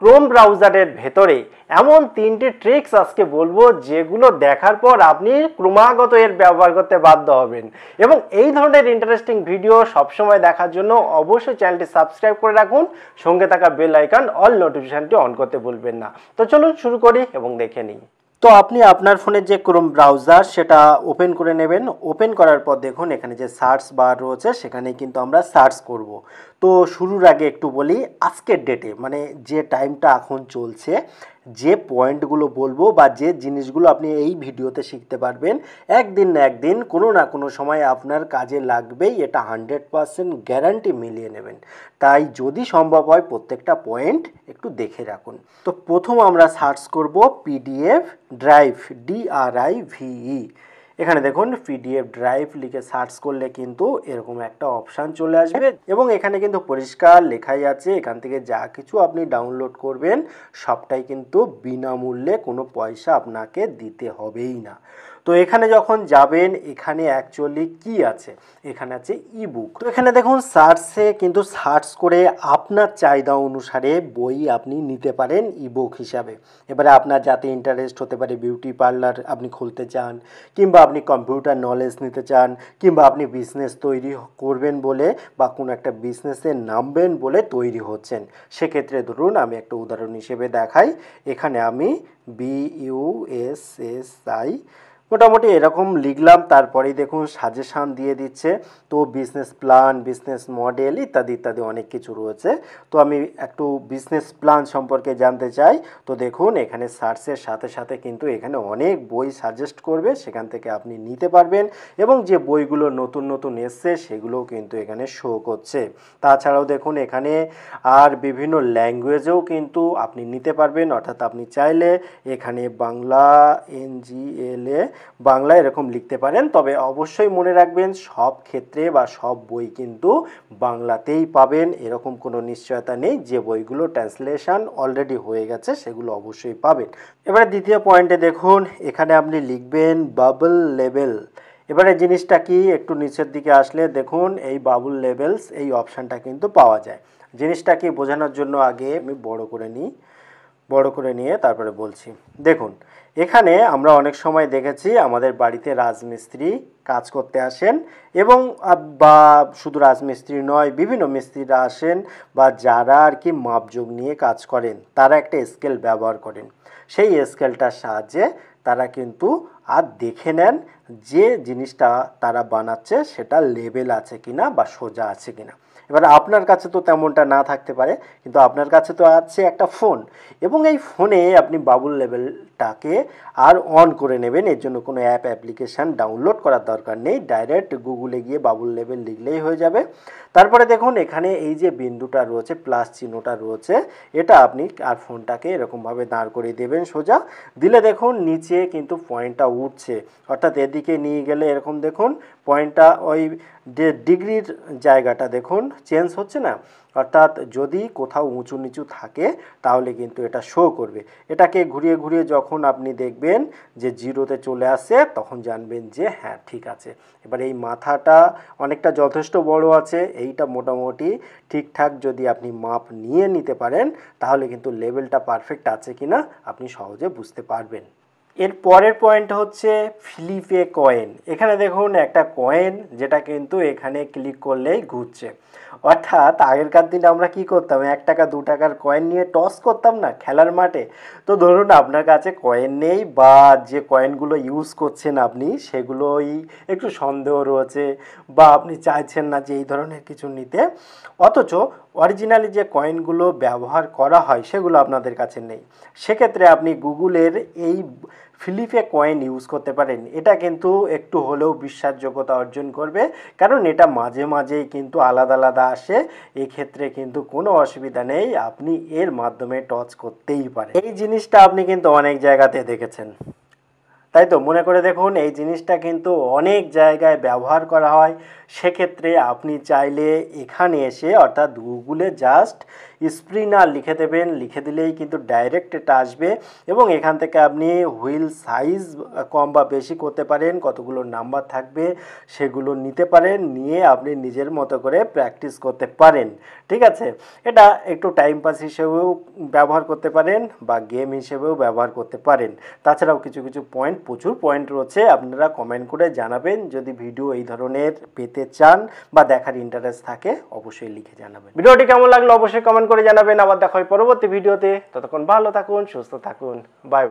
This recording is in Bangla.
ক্রোম ব্রাউজারের ভেতরে এমন তিনটি ট্রিক্স আজকে বলবো যেগুলো দেখার পর আপনি ক্রমাগত এর ব্যবহার করতে বাধ্য হবেন এবং এই ধরনের ইন্টারেস্টিং ভিডিও সবসময় দেখার জন্য অবশ্যই চ্যানেলটি সাবস্ক্রাইব করে রাখুন সঙ্গে থাকা বেল আইকন অল নোটিফিকেশানটি অন করতে ভুলবেন না তো চলুন শুরু করি এবং দেখে নিই তো আপনি আপনার ফোনের যে ক্রোম ব্রাউজার সেটা ওপেন করে নেবেন ওপেন করার পর দেখুন এখানে যে সার্চ বার রয়েছে সেখানে কিন্তু আমরা সার্চ করব তো শুরুর আগে একটু বলি আজকের ডেটে মানে যে টাইমটা এখন চলছে যে পয়েন্টগুলো বলবো বা যে জিনিসগুলো আপনি এই ভিডিওতে শিখতে পারবেন একদিন না একদিন কোনো না কোনো সময় আপনার কাজে লাগবেই এটা হান্ড্রেড পারসেন্ট গ্যারান্টি মিলিয়ে নেবেন তাই যদি সম্ভব হয় প্রত্যেকটা পয়েন্ট একটু দেখে রাখুন তো প্রথম আমরা সার্চ করব পিডিএফ ড্রাইভ ডিআরআই ভিই এখানে দেখুন পিডিএফ ড্রাইভ লিখে সার্চ করলে কিন্তু এরকম একটা অপশান চলে আসবে এবং এখানে কিন্তু পরিষ্কার লেখাই আছে এখান থেকে যা কিছু আপনি ডাউনলোড করবেন সবটাই কিন্তু বিনামূল্যে কোনো পয়সা আপনাকে দিতে হবেই না তো এখানে যখন যাবেন এখানে অ্যাকচুয়ালি কি আছে এখানে আছে ই বুক তো এখানে দেখুন সার্চে কিন্তু সার্চ করে আপনার চাহিদা অনুসারে বই আপনি নিতে পারেন ই বুক হিসাবে এবারে আপনার যাতে ইন্টারেস্ট হতে পারে বিউটি পার্লার আপনি খুলতে চান কিংবা আপনি কম্পিউটার নলেজ নিতে চান কিংবা আপনি বিজনেস তৈরি করবেন বলে বা কোনো একটা বিজনেসে নামবেন বলে তৈরি হচ্ছেন সেক্ষেত্রে ধরুন আমি একটা উদাহরণ হিসেবে দেখাই এখানে আমি বিইউএসএসআই মোটামুটি এরকম লিখলাম তারপরেই দেখুন সাজেশান দিয়ে দিচ্ছে তো বিজনেস প্ল্যান বিজনেস মডেল ইত্যাদি ইত্যাদি অনেক কিছু রয়েছে তো আমি একটু বিজনেস প্ল্যান সম্পর্কে জানতে চাই তো দেখুন এখানে সার্চের সাথে সাথে কিন্তু এখানে অনেক বই সাজেস্ট করবে সেখান থেকে আপনি নিতে পারবেন এবং যে বইগুলো নতুন নতুন এসছে সেগুলোও কিন্তু এখানে শো করছে তাছাড়াও দেখুন এখানে আর বিভিন্ন ল্যাঙ্গুয়েজেও কিন্তু আপনি নিতে পারবেন অর্থাৎ আপনি চাইলে এখানে বাংলা এনজিএলএ বাংলা এরকম লিখতে পারেন তবে অবশ্যই মনে রাখবেন সব ক্ষেত্রে বা সব বই কিন্তু বাংলাতেই পাবেন এরকম কোনো নিশ্চয়তা নেই যে বইগুলো ট্রান্সলেশন অলরেডি হয়ে গেছে সেগুলো অবশ্যই পাবেন এবার দ্বিতীয় পয়েন্টে দেখুন এখানে আপনি লিখবেন বাবল লেভেল এবারে জিনিসটা কি একটু নিচের দিকে আসলে দেখুন এই বাবুল লেভেলস এই অপশানটা কিন্তু পাওয়া যায় জিনিসটা কি বোঝানোর জন্য আগে আমি বড় করে নিই বড় করে নিয়ে তারপরে বলছি দেখুন এখানে আমরা অনেক সময় দেখেছি আমাদের বাড়িতে রাজমিস্ত্রি কাজ করতে আসেন এবং বা শুধু রাজমিস্ত্রি নয় বিভিন্ন মিস্ত্রিরা আসেন বা যারা আর কি মাপযোগ নিয়ে কাজ করেন তারা একটা স্কেল ব্যবহার করেন সেই স্কেলটার সাহায্যে তারা কিন্তু আর দেখে নেন যে জিনিসটা তারা বানাচ্ছে সেটা লেভেল আছে কিনা বা সোজা আছে কিনা এবার আপনার কাছে তো তেমনটা না থাকতে পারে কিন্তু আপনার কাছে তো আছে একটা ফোন এবং এই ফোনে আপনি বাবুল লেভেলটাকে আর অন করে নেবেন এর জন্য কোনো অ্যাপ অ্যাপ্লিকেশান ডাউনলোড করার দরকার নেই ডাইরেক্ট গুগলে গিয়ে বাবুল লেভেল লিখলেই হয়ে যাবে তারপরে দেখুন এখানে এই যে বিন্দুটা রয়েছে প্লাস চিহ্নটা রয়েছে এটা আপনি আর ফোনটাকে এরকমভাবে দাঁড় করে দেবেন সোজা দিলে দেখুন নিচে কিন্তু পয়েন্টটা উঠছে অর্থাৎ এদিকে নিয়ে গেলে এরকম দেখুন পয়েন্টটা ওই ডিগ্রির জায়গাটা দেখুন চেঞ্জ হচ্ছে না অর্থাৎ যদি কোথাও উঁচু নিচু থাকে তাহলে কিন্তু এটা শো করবে এটাকে ঘুরিয়ে ঘুরিয়ে যখন আপনি দেখবেন যে জিরোতে চলে আসে তখন জানবেন যে হ্যাঁ ঠিক আছে এবার এই মাথাটা অনেকটা যথেষ্ট বড় আছে এইটা মোটামুটি ঠিকঠাক যদি আপনি মাপ নিয়ে নিতে পারেন তাহলে কিন্তু লেভেলটা পারফেক্ট আছে কি না আপনি সহজে বুঝতে পারবেন এর পরের পয়েন্ট হচ্ছে ফিলিপে কয়েন এখানে দেখুন একটা কয়েন যেটা কিন্তু এখানে ক্লিক করলেই ঘুরছে অর্থাৎ আগেরকার দিনে আমরা কি করতাম এক টাকা দু টাকার কয়েন নিয়ে টস করতাম না খেলার মাঠে তো ধরুন আপনার কাছে কয়েন নেই বা যে কয়েনগুলো ইউজ করছেন আপনি সেগুলোই একটু সন্দেহ রয়েছে বা আপনি চাইছেন না যে এই ধরনের কিছু নিতে অথচ অরিজিনালি যে কয়েনগুলো ব্যবহার করা হয় সেগুলো আপনাদের কাছে নেই সেক্ষেত্রে আপনি গুগলের এই ফিলিপে কয়েন ইউজ করতে পারেন এটা কিন্তু একটু হলেও বিশ্বাসযোগ্যতা অর্জন করবে কারণ এটা মাঝে মাঝেই কিন্তু আলাদা আলাদা আসে এক্ষেত্রে কিন্তু কোনো অসুবিধা নেই আপনি এর মাধ্যমে টচ করতেই পারেন এই জিনিসটা আপনি কিন্তু অনেক জায়গাতে দেখেছেন তাই তো মনে করে দেখুন এই জিনিসটা কিন্তু অনেক জায়গায় ব্যবহার করা হয় সেক্ষেত্রে আপনি চাইলে এখানে এসে অর্থাৎ গুগলে জাস্ট স্প্রিনার লিখে দেবেন লিখে দিলেই কিন্তু ডাইরেক্ট এটা আসবে এবং এখান থেকে আপনি হুইল সাইজ কম বা বেশি করতে পারেন কতগুলো নাম্বার থাকবে সেগুলো নিতে পারেন নিয়ে আপনি নিজের মতো করে প্র্যাকটিস করতে পারেন ঠিক আছে এটা একটু টাইম পাস হিসেবেও ব্যবহার করতে পারেন বা গেম হিসেবেও ব্যবহার করতে পারেন তাছাড়াও কিছু কিছু পয়েন্ট প্রচুর পয়েন্ট রয়েছে আপনারা কমেন্ট করে জানাবেন যদি ভিডিও এই ধরনের পেতে চান বা দেখার ইন্টারেস্ট থাকে অবশ্যই লিখে জানাবেন ভিডিওটি কেমন লাগলো অবশ্যই কমেন্ট করে জানাবেন আবার দেখা হয় পরবর্তী ভিডিওতে ততক্ষণ ভালো থাকুন সুস্থ থাকুন বাই